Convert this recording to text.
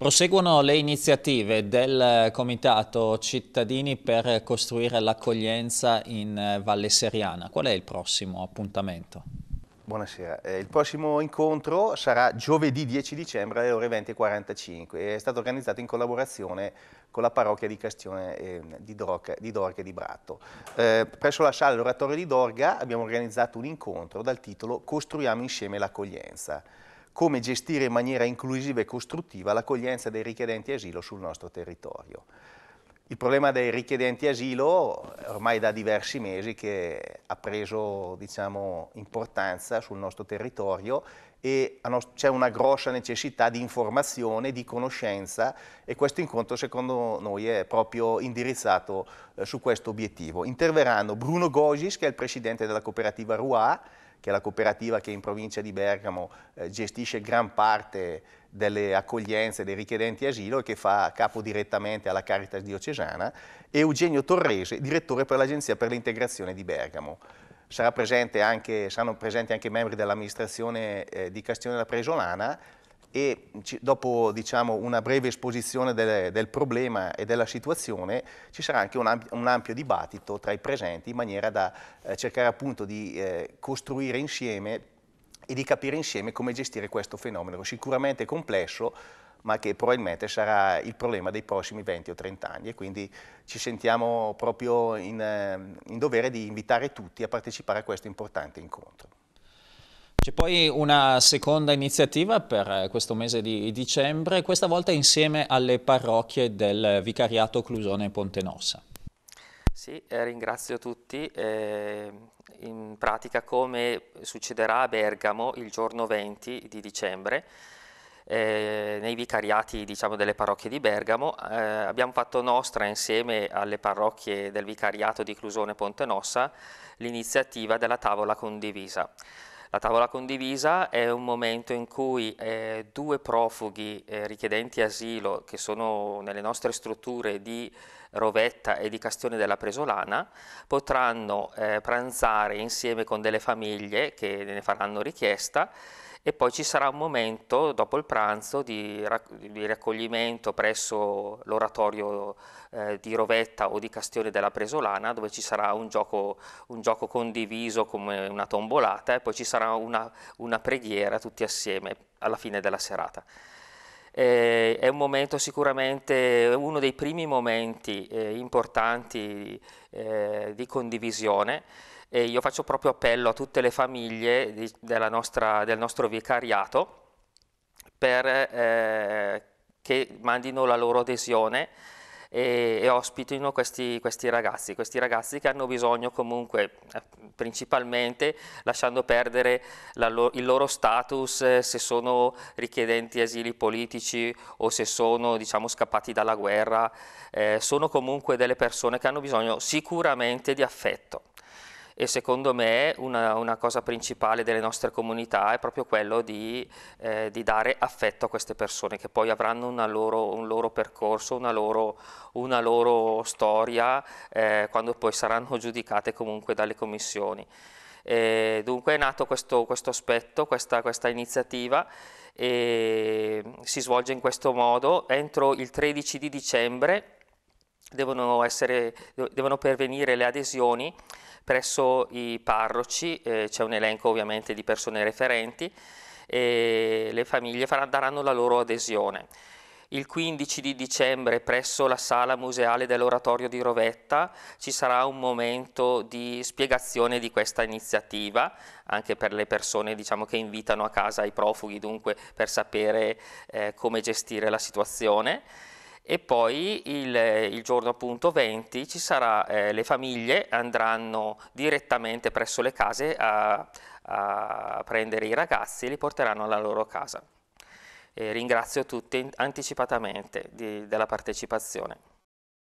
Proseguono le iniziative del eh, Comitato Cittadini per costruire l'accoglienza in eh, Valle Seriana. Qual è il prossimo appuntamento? Buonasera, eh, il prossimo incontro sarà giovedì 10 dicembre alle ore 20.45 e è stato organizzato in collaborazione con la parrocchia di Castione ehm, di, Dorga e di Bratto. presso la sala dell'oratorio di Dorga abbiamo organizzato un incontro dal titolo Costruiamo insieme l'accoglienza come gestire in maniera inclusiva e costruttiva l'accoglienza dei richiedenti asilo sul nostro territorio. Il problema dei richiedenti asilo ormai da diversi mesi che ha preso diciamo, importanza sul nostro territorio e c'è una grossa necessità di informazione, di conoscenza e questo incontro secondo noi è proprio indirizzato eh, su questo obiettivo. Interverranno Bruno Gogis che è il presidente della cooperativa RUA, che è la cooperativa che in provincia di Bergamo eh, gestisce gran parte delle accoglienze dei richiedenti asilo e che fa capo direttamente alla Caritas diocesana, e Eugenio Torrese, direttore per l'Agenzia per l'integrazione di Bergamo. Presente anche, saranno presenti anche membri dell'amministrazione eh, di Castione della Presolana, e dopo diciamo, una breve esposizione del, del, problema e della situazione ci sarà anche un, ampio, un ampio dibattito tra i presenti in maniera da eh, cercare appunto di eh, costruire insieme e di capire insieme come gestire questo fenomeno sicuramente complesso ma che probabilmente sarà il problema dei prossimi 20 o 30 anni e quindi ci sentiamo proprio in, eh, in dovere di invitare tutti a partecipare a questo importante incontro. C'è poi una seconda iniziativa per eh, questo mese di dicembre, questa volta insieme alle parrocchie del Vicariato Clusone Pontenossa. Sì, eh, ringrazio tutti. Eh, in pratica come succederà a Bergamo il giorno 20 di dicembre, eh, nei vicariati diciamo, delle parrocchie di Bergamo, eh, abbiamo fatto nostra insieme alle parrocchie del vicariato di Clusone Pontenossa l'iniziativa della tavola condivisa. La tavola condivisa è un momento in cui eh, due profughi eh, richiedenti asilo che sono nelle nostre strutture di Rovetta e di Castione della Presolana potranno eh, pranzare insieme con delle famiglie che ne faranno richiesta e poi ci sarà un momento dopo il pranzo di, rac di raccoglimento presso l'oratorio eh, di Rovetta o di Castione della Presolana dove ci sarà un gioco, un gioco condiviso come una tombolata e poi ci sarà una, una preghiera tutti assieme alla fine della serata. Eh, è un momento sicuramente, uno dei primi momenti eh, importanti eh, di condivisione e io faccio proprio appello a tutte le famiglie di, nostra, del nostro vicariato per eh, che mandino la loro adesione e, e ospitino questi, questi, ragazzi, questi ragazzi che hanno bisogno comunque eh, principalmente lasciando perdere la lo, il loro status eh, se sono richiedenti asili politici o se sono diciamo, scappati dalla guerra, eh, sono comunque delle persone che hanno bisogno sicuramente di affetto e secondo me una, una cosa principale delle nostre comunità è proprio quello di, eh, di, dare affetto a queste persone che poi avranno loro, un loro percorso, una loro, una loro storia eh, quando poi saranno giudicate comunque dalle commissioni. E dunque è nato questo, questo aspetto, questa, questa iniziativa e si svolge in questo modo entro il 13 di dicembre devono, essere, devono pervenire le adesioni Presso i parroci eh, c'è un elenco ovviamente di persone referenti e le famiglie faranno, daranno la loro adesione. Il 15 di dicembre presso la sala museale dell'oratorio di Rovetta ci sarà un momento di spiegazione di questa iniziativa anche per le persone diciamo, che invitano a casa i profughi, dunque per sapere eh, come gestire la situazione e poi il, il, giorno appunto 20 ci sarà, eh, le famiglie andranno direttamente presso le case a, a prendere i ragazzi e li porteranno alla loro casa. E ringrazio tutti anticipatamente di, della partecipazione.